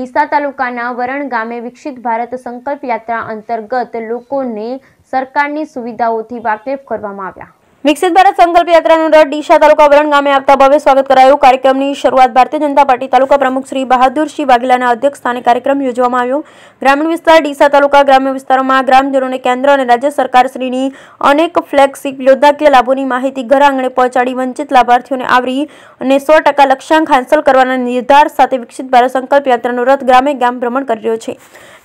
ડીસા તાલુકાના વરણ ગામે વિકસિત ભારત સંકલ્પ યાત્રા અંતર્ગત લોકોને સરકારની સુવિધાઓથી વાકેફ કરવામાં આવ્યા વિકસિત ભારત સંકલ્પ યાત્રાનો રથ ડીશા તાલુકા વલણ ગામે આવતા ભવ્ય સ્વાગત કરાયું કાર્યક્રમની શરૂઆત ભારતીય જનતા પાર્ટી તાલુકા પ્રમુખ શ્રી બહાદુરસિંહ વાઘેલાના અધ્યક્ષ સ્થાને કાર્યક્રમ યોજવામાં આવ્યો ગ્રામીણ વિસ્તાર ડીસા તાલુકા ગ્રામ્ય વિસ્તારોમાં ગ્રામજનોને કેન્દ્ર અને રાજ્ય સરકારશ્રીની અનેક ફ્લેગશીપ યોદ્ધાકીય લાભોની માહિતી ઘર આંગણે પહોંચાડી વંચિત લાભાર્થીઓને આવરી અને સો ટકા લક્ષ્યાંક હાંસલ કરવાના નિર્ધાર સાથે વિકસિત ભારત સંકલ્પ યાત્રાનો રથ ગ્રામે ગામ ભ્રમણ કરી રહ્યો છે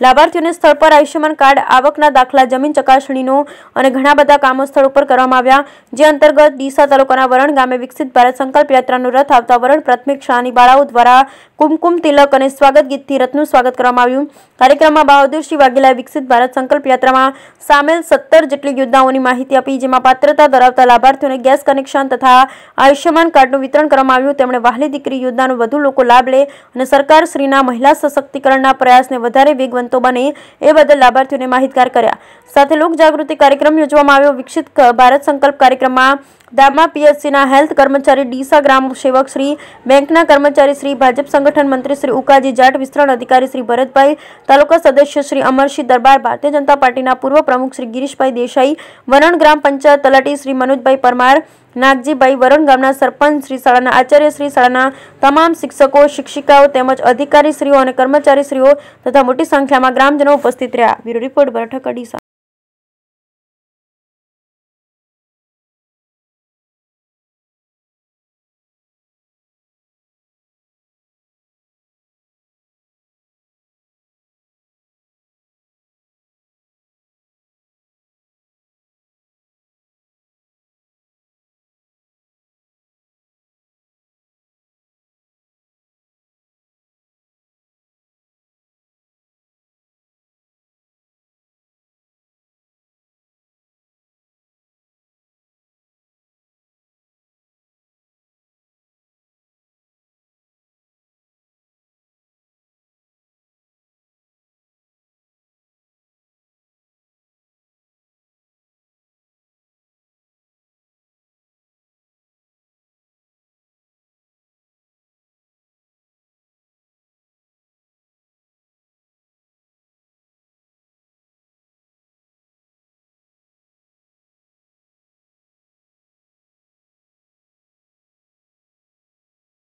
લાભાર્થીઓને સ્થળ પર આયુષ્યમાન કાર્ડ આવકના દાખલા જમીન ચકાસણીનો અને ઘણા બધા કામો સ્થળ ઉપર કરવામાં આવ્યા જે અંતર્ગત ડીસા તાલુકાના વરણ ગામે વિકસિત ભારત સંકલ્પ યાત્રાનું રથ આવતા વરણ પ્રાથમિક શાની બાળાઓ દ્વારા કુમકુમ તિલક અને સ્વાગત ગીતથી રથનું સ્વાગત કરવામાં આવ્યું કાર્યક્રમમાં બહાદુરસિંહ વાઘેલાએ વિકસિત ભારત સંકલ્પ યાત્રામાં સામેલ સત્તર જેટલી યોજનાઓની માહિતી આપી જેમાં પાત્રતા ધરાવતા લાભાર્થીઓને ગેસ કનેક્શન તથા આયુષ્યમાન કાર્ડનું વિતરણ કરવામાં આવ્યું તેમણે વહાલી દીકરી યોજનાનો વધુ લોકો લાભ લે અને સરકારશ્રીના મહિલા સશક્તિકરણના પ્રયાસને વધારે વેગવંતો બને એ બદલ લાભાર્થીઓને માહિતગાર કર્યા સાથે લોકજાગૃતિ કાર્યક્રમ યોજવામાં આવ્યો વિકસિત ભારત સંકલ્પ કાર્યક્રમમાં દામા પીએસસીના હેલ્થ કર્મચારી ડીસા ગ્રામ સેવક શ્રી બેંકના કર્મચારી શ્રી ભાજપ સંઘ સંગઠન મંત્રી શ્રી ઉકાજી જાટ વિસ્તરણ અધિકારી શ્રી ભરતભાઈ તાલુકા સદસ્ય શ્રી અમરસિંહ દરબાર ભારતીય જનતા પાર્ટીના પૂર્વ પ્રમુખ શ્રી ગિરીશભાઈ દેસાઈ વરણ ગ્રામ પંચાયત તલાટી શ્રી મનોજભાઈ પરમાર નાગજીભાઈ વરણ ગામના સરપંચ શ્રી શાળાના આચાર્ય શ્રી શાળાના તમામ શિક્ષકો શિક્ષિકાઓ તેમજ અધિકારીશ્રીઓ અને કર્મચારીશ્રીઓ તથા મોટી સંખ્યામાં ગ્રામજનો ઉપસ્થિત રહ્યા બ્યુરો રિપોર્ટ બરઠક અડીસા